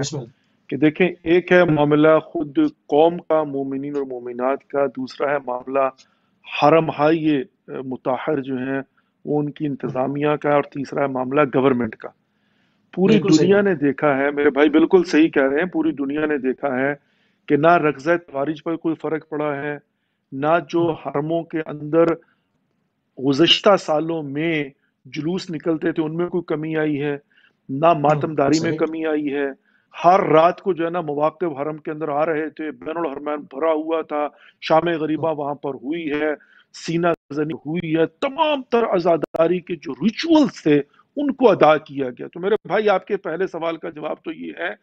कि देखें एक है मामला खुद कौम का मोमिन और मोमिनत का दूसरा है मामला हरम हाई मुताहर जो है वो उनकी इंतज़ामिया का और तीसरा है मामला गवर्नमेंट का पूरी दुनिया ने देखा है मेरे भाई बिल्कुल सही कह रहे हैं पूरी दुनिया ने देखा है कि ना रगजा तवारिज पर कोई फ़र्क पड़ा है ना जो हरमों के अंदर गुजशत सालों में जुलूस निकलते थे उनमें कोई कमी आई है ना मातमदारी में कमी आई है हर रात को जो है ना मवाक़ हरम के अंदर आ रहे थे बैन हरमैन भरा हुआ था शाम गरीबा वहाँ पर हुई है सीना जनी हुई है तमाम तर आज़ादारी के जो रिचुअल्स थे उनको अदा किया गया तो मेरे भाई आपके पहले सवाल का जवाब तो ये है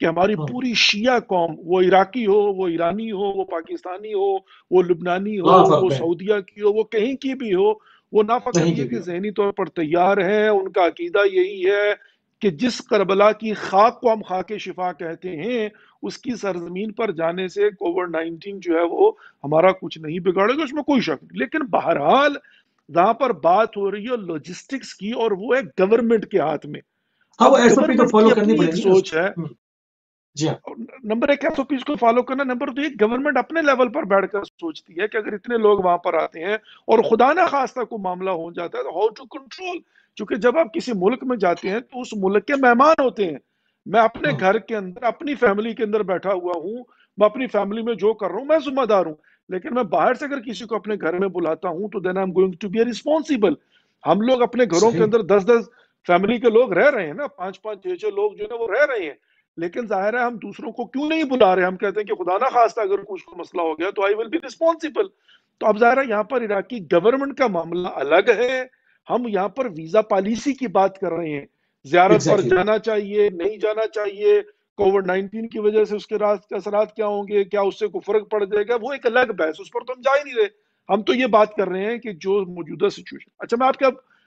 कि हमारी हाँ। पूरी शिया कौम वो इराकी हो वो ईरानी हो वो पाकिस्तानी हो वो लुबनानी हो वो सऊदिया की हो वो कहीं की भी हो वो ना फकत कि जहनी तौर पर तैयार है उनका अकीदा यही है कि जिस करबला की खाक को हम खाके शिफा कहते हैं उसकी सरजमीन पर जाने से कोविड नाइनटीन जो है वो हमारा कुछ नहीं बिगाड़ेगा उसमें कोई शक नहीं लेकिन बहरहाल जहां पर बात हो रही है लॉजिस्टिक्स की और वो है गवर्नमेंट के हाथ में हाँ, तो फॉलो करनी पड़ेगी सोच है हम्म। हाँ। नंबर एक एस को फॉलो करना नंबर दो गवर्नमेंट अपने लेवल पर बैठकर सोचती है कि अगर इतने लोग वहां पर आते हैं और खुदा ना खास्ता को मामला हो जाता है तो हाउ टू कंट्रोल क्योंकि जब आप किसी मुल्क में जाते हैं तो उस मुल्क के मेहमान होते हैं मैं अपने हाँ। घर के अंदर अपनी फैमिली के अंदर बैठा हुआ हूँ मैं अपनी फैमिली में जो कर रहा हूँ मैं जिम्मेदार हूँ लेकिन मैं बाहर से अगर किसी को अपने घर में बुलाता हूँ तो then I am going to be responsible हम लोग अपने घरों के अंदर दस दस फैमिली के लोग रह रहे हैं ना पांच पांच छह छह लोग जो है वो रह रहे हैं लेकिन जाहिर है हम दूसरों को क्यों नहीं बुला रहे हम कहते हैं कि खुदा ना खास्ता अगर कुछ को मसला हो गया तो आई विल बी रिस्पॉन्सिबल तो अब जाहिर है यहाँ पर इराकी गवर्नमेंट का मामला अलग है हम यहाँ पर वीजा पॉलिसी की बात कर रहे हैं ज्यारत exactly. पर जाना चाहिए नहीं जाना चाहिए कोविड नाइन्टीन की वजह से उसके असर क्या होंगे क्या उससे कोई फर्क पड़ जाएगा वो एक अलग बहस उस पर तो हम जा ही नहीं रहे हम तो ये बात कर रहे हैं कि जो मौजूदा सिचुएशन अच्छा मैं आपके